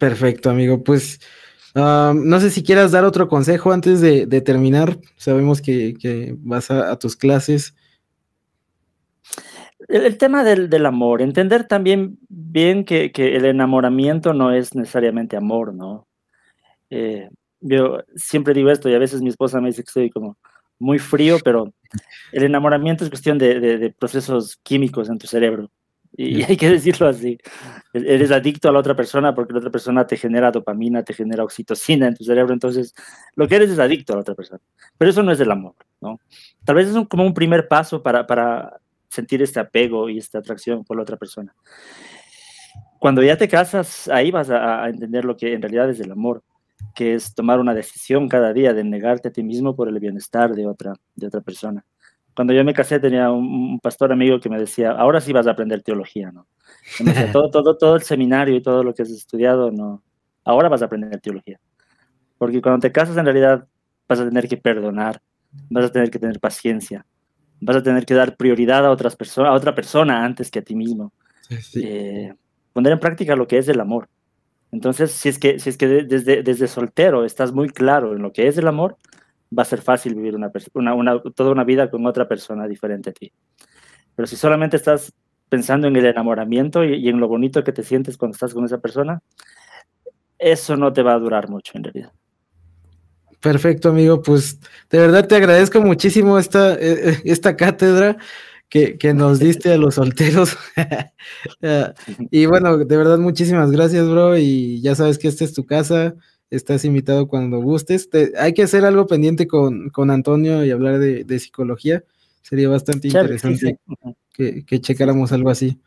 Perfecto, amigo. Pues no sé si quieras dar otro consejo antes de, terminar. Sabemos que, vas a, tus clases. El, tema del, amor, entender también bien que, el enamoramiento no es necesariamente amor, ¿no? Eh, yo siempre digo esto y a veces mi esposa me dice que estoy como muy frío, pero el enamoramiento es cuestión de procesos químicos en tu cerebro. Y hay que decirlo así. E-, eres adicto a la otra persona porque la otra persona te genera dopamina, te genera oxitocina en tu cerebro. Entonces, lo que eres es adicto a la otra persona. Pero eso no es el amor, ¿no? Tal vez es como un primer paso para, sentir este apego y esta atracción por la otra persona. Cuando ya te casas, ahí vas a, a entender lo que en realidad es el amor que es tomar una decisión cada día de negarte a ti mismo por el bienestar de otra, de otra persona cuando yo me casé tenía un, pastor amigo que me decía, ahora sí vas a aprender teología, ¿no? todo, todo, todo el seminario y todo lo que has estudiado, no, ahora vas a aprender teología. Porque cuando te casas en realidad vas a tener que perdonar, vas a tener que tener paciencia, vas a tener que dar prioridad a, otras personas, a otra persona antes que a ti mismo. Eh, poner en práctica lo que es el amor. Entonces, si es que, si es que desde, desde soltero estás muy claro en lo que es el amor, va a ser fácil vivir una, toda una vida con otra persona diferente a ti. Pero si solamente estás pensando en el enamoramiento y, en lo bonito que te sientes cuando estás con esa persona, eso no te va a durar mucho en realidad. Perfecto, amigo. Pues de verdad te agradezco muchísimo esta, e, e, esta cátedra. Que, que, nos diste a los solteros. Ah, y bueno, de verdad, muchísimas gracias, bro. Y ya sabes que esta es tu casa estás invitado cuando gustes. hay que hacer algo pendiente con, con Antonio y hablar de, psicología. Sería bastante interesante Que, que, checáramos algo así.